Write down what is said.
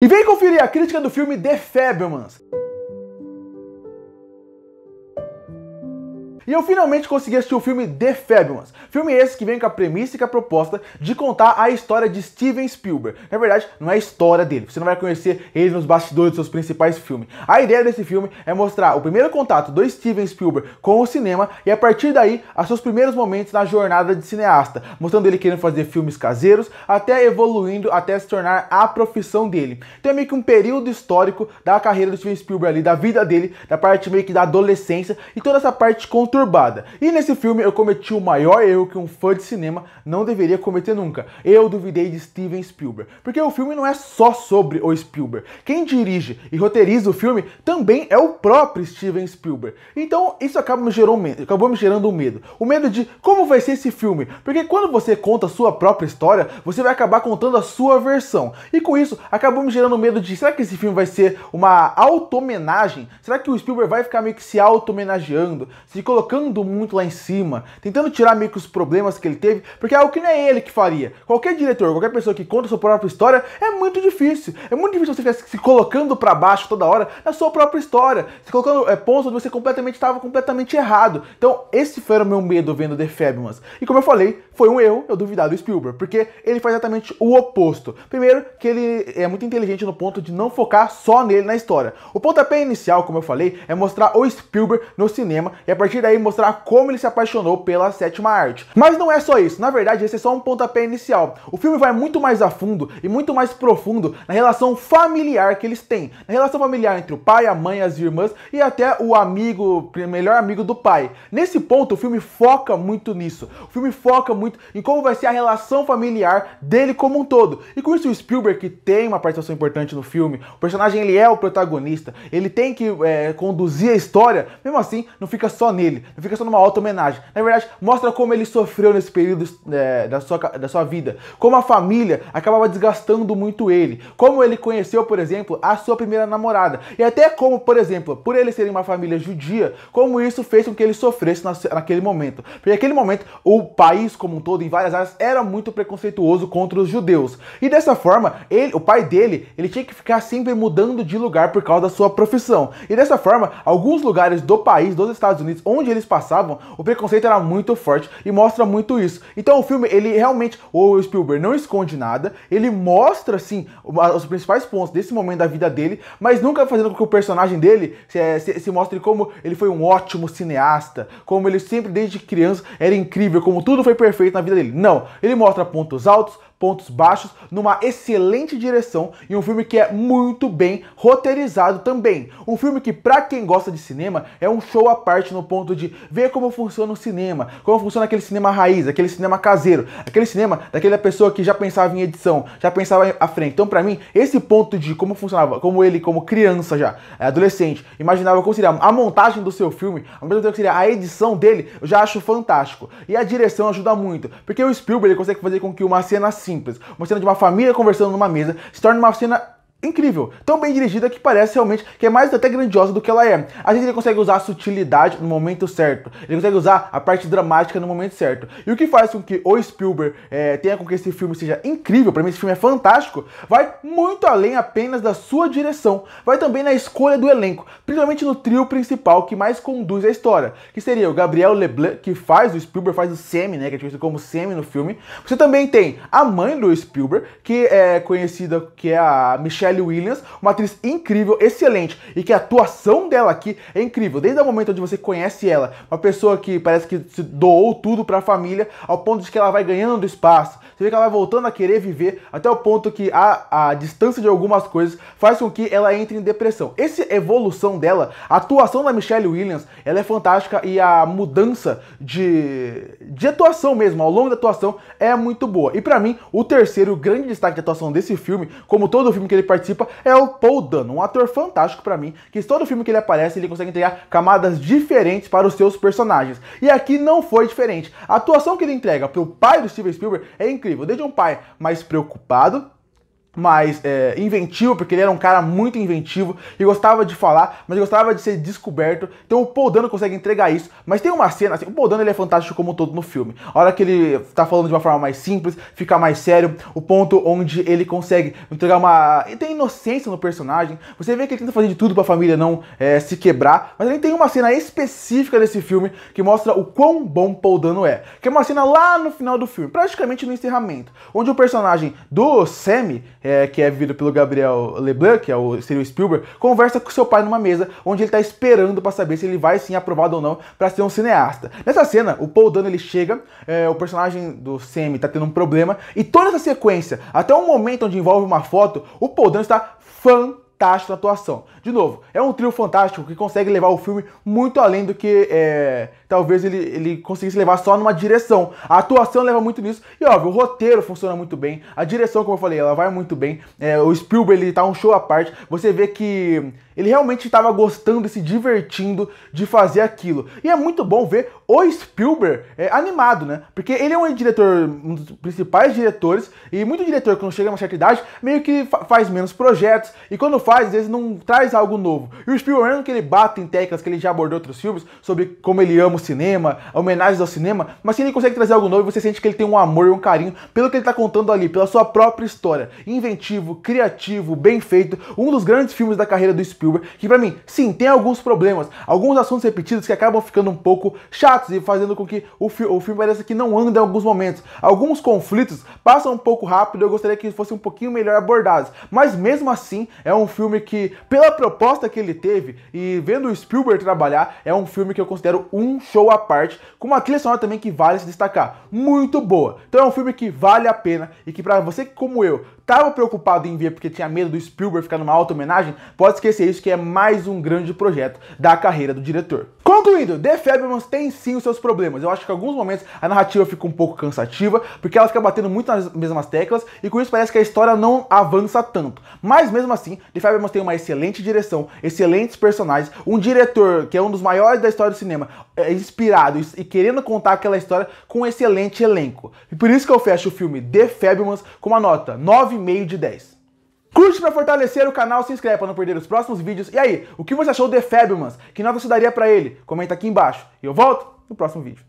E vem conferir a crítica do filme The Fabelmans. E eu finalmente consegui assistir o filme The Fabulous. Filme esse que vem com a premissa e com a proposta de contar a história de Steven Spielberg. Na verdade, não é a história dele, você não vai conhecer ele nos bastidores dos seus principais filmes. A ideia desse filme é mostrar o primeiro contato do Steven Spielberg com o cinema e a partir daí, os seus primeiros momentos na jornada de cineasta, mostrando ele querendo fazer filmes caseiros, até evoluindo até se tornar a profissão dele. Então é meio que um período histórico da carreira do Steven Spielberg ali, da vida dele, da parte meio que da adolescência e toda essa parte controlada conturbada. E nesse filme eu cometi o maior erro que um fã de cinema não deveria cometer nunca. Eu duvidei de Steven Spielberg, porque o filme não é só sobre o Spielberg. Quem dirige e roteiriza o filme também é o próprio Steven Spielberg. Então isso acaba me gerou medo, acabou me gerando um medo. O medo de como vai ser esse filme, porque quando você conta a sua própria história, você vai acabar contando a sua versão. E com isso acabou me gerando medo de será que esse filme vai ser uma auto-homenagem? Será que o Spielberg vai ficar meio que se auto-homenageando, se colocando focando muito lá em cima, tentando tirar meio que os problemas que ele teve, porque é algo que não é ele que faria. Qualquer diretor, qualquer pessoa que conta sua própria história, é muito difícil. É muito difícil você ficar se colocando para baixo toda hora na sua própria história, se colocando é, pontos onde você completamente estava completamente errado. Então, esse foi o meu medo vendo The Fabulous. E como eu falei, foi um erro eu duvidar do Spielberg, porque ele faz exatamente o oposto. Primeiro, que ele é muito inteligente no ponto de não focar só nele na história. O pontapé inicial, como eu falei, é mostrar o Spielberg no cinema e a partir daí daí mostrar como ele se apaixonou pela sétima arte. Mas não é só isso, na verdade esse é só um pontapé inicial. O filme vai muito mais a fundo e muito mais profundo na relação familiar que eles têm, na relação familiar entre o pai, a mãe, as irmãs e até o amigo, melhor amigo do pai. Nesse ponto o filme foca muito nisso. O filme foca muito em como vai ser a relação familiar dele como um todo. E com isso o Spielberg que tem uma participação importante no filme, o personagem ele é o protagonista, ele tem que é, conduzir a história, mesmo assim não fica só nele dele. Não fica só numa alta homenagem Na verdade, mostra como ele sofreu nesse período é, da, sua, da sua vida. Como a família acabava desgastando muito ele. Como ele conheceu, por exemplo, a sua primeira namorada. E até como, por exemplo, por ele ser uma família judia, como isso fez com que ele sofresse na, naquele momento. Porque naquele momento, o país como um todo, em várias áreas, era muito preconceituoso contra os judeus. E dessa forma, ele, o pai dele, ele tinha que ficar sempre mudando de lugar por causa da sua profissão. E dessa forma, alguns lugares do país, dos Estados Unidos, onde onde eles passavam, o preconceito era muito forte e mostra muito isso. Então o filme, ele realmente, o Spielberg não esconde nada, ele mostra, assim os principais pontos desse momento da vida dele, mas nunca fazendo com que o personagem dele se, eh, se, se mostre como ele foi um ótimo cineasta, como ele sempre, desde criança, era incrível, como tudo foi perfeito na vida dele. Não, ele mostra pontos altos, pontos baixos, numa excelente direção e um filme que é muito bem roteirizado também. Um filme que, para quem gosta de cinema, é um show à parte no ponto de ver como funciona o cinema, como funciona aquele cinema raiz, aquele cinema caseiro, aquele cinema daquela pessoa que já pensava em edição, já pensava à frente. Então, para mim, esse ponto de como funcionava, como ele, como criança já, é, adolescente, imaginava como seria a montagem do seu filme, ao mesmo tempo que seria a edição dele, eu já acho fantástico. E a direção ajuda muito, porque o Spielberg ele consegue fazer com que uma cena simples, uma cena de uma família conversando numa mesa, se torna uma cena incrível, tão bem dirigida que parece realmente que é mais até grandiosa do que ela é. A gente consegue usar a sutilidade no momento certo, ele consegue usar a parte dramática no momento certo. E o que faz com que o Spielberg é, tenha com que esse filme seja incrível, para mim esse filme é fantástico, vai muito além apenas da sua direção, vai também na escolha do elenco, principalmente no trio principal que mais conduz a história, que seria o Gabriel Leblanc, que faz o Spielberg, faz o Sammy, né, que é conhecido como Sammy no filme. Você também tem a mãe do Spielberg, que é conhecida, que é a Michelle Michelle Williams, uma atriz incrível, excelente, e que a atuação dela aqui é incrível. Desde o momento onde você conhece ela, uma pessoa que parece que se doou tudo para a família, ao ponto de que ela vai ganhando espaço, você vê que ela vai voltando a querer viver, até o ponto que a, a distância de algumas coisas faz com que ela entre em depressão. Essa evolução dela, a atuação da Michelle Williams, ela é fantástica e a mudança de, de atuação mesmo, ao longo da atuação, é muito boa. E para mim, o terceiro grande destaque de atuação desse filme, como todo o filme que ele participa, participa é o Paul Dano, um ator fantástico para mim, que todo filme que ele aparece ele consegue entregar camadas diferentes para os seus personagens. E aqui não foi diferente. A atuação que ele entrega para o pai do Steven Spielberg é incrível, desde um pai mais preocupado mais é, inventivo, porque ele era um cara muito inventivo e gostava de falar, mas gostava de ser descoberto. Então o Paul Dano consegue entregar isso. Mas tem uma cena, assim, o Paul Dano ele é fantástico como um todo no filme. A hora que ele tá falando de uma forma mais simples, fica mais sério, o ponto onde ele consegue entregar uma. e tem inocência no personagem. Você vê que ele tenta fazer de tudo pra família não é, se quebrar, mas ele tem uma cena específica desse filme que mostra o quão bom Paul Dano é. Que é uma cena lá no final do filme, praticamente no encerramento, onde o personagem do Sammy. É, é, que é vivido pelo Gabriel Leblanc, que é o, seria o Spielberg, conversa com seu pai numa mesa, onde ele está esperando para saber se ele vai sim aprovado ou não para ser um cineasta. Nessa cena, o Paul Dano ele chega, é, o personagem do Sam está tendo um problema, e toda essa sequência, até o momento onde envolve uma foto, o Paul Dano está fantástico fantástico a atuação. De novo, é um trio fantástico que consegue levar o filme muito além do que é, talvez ele, ele conseguisse levar só numa direção. A atuação leva muito nisso e, óbvio, o roteiro funciona muito bem, a direção, como eu falei, ela vai muito bem. É, o Spielberg, ele tá um show à parte. Você vê que ele realmente estava gostando e se divertindo de fazer aquilo. E é muito bom ver o Spielberg é, animado, né? Porque ele é um diretor, um dos principais diretores, e muito diretor, quando chega a uma certa idade, meio que fa faz menos projetos, e quando faz, às vezes não traz algo novo. E o Spielberg, mesmo que ele bate em técnicas que ele já abordou outros filmes, sobre como ele ama o cinema, homenagens ao cinema, mas se ele consegue trazer algo novo, você sente que ele tem um amor e um carinho pelo que ele está contando ali, pela sua própria história. Inventivo, criativo, bem feito, um dos grandes filmes da carreira do Spielberg Spielberg, que para mim, sim, tem alguns problemas, alguns assuntos repetidos que acabam ficando um pouco chatos e fazendo com que o, fi o filme pareça que não anda em alguns momentos. Alguns conflitos passam um pouco rápido, eu gostaria que fossem um pouquinho melhor abordados, mas mesmo assim, é um filme que, pela proposta que ele teve e vendo o Spielberg trabalhar, é um filme que eu considero um show à parte, com uma trilha sonora também que vale se destacar, muito boa. Então é um filme que vale a pena e que para você como eu, tava preocupado em ver porque tinha medo do Spielberg ficar numa alta homenagem, pode esquecer isso que é mais um grande projeto da carreira do diretor. Concluindo, The Fabulous tem sim os seus problemas. Eu acho que em alguns momentos a narrativa fica um pouco cansativa, porque ela fica batendo muito nas mesmas teclas, e com isso parece que a história não avança tanto. Mas mesmo assim, The Fabulous tem uma excelente direção, excelentes personagens, um diretor que é um dos maiores da história do cinema, é, inspirado e querendo contar aquela história com um excelente elenco. E por isso que eu fecho o filme The Fabulous com uma nota 9,5 de 10. Curte para fortalecer o canal, se inscreve para não perder os próximos vídeos. E aí, o que você achou de Febmans? Que nota você daria para ele? Comenta aqui embaixo. E eu volto no próximo vídeo.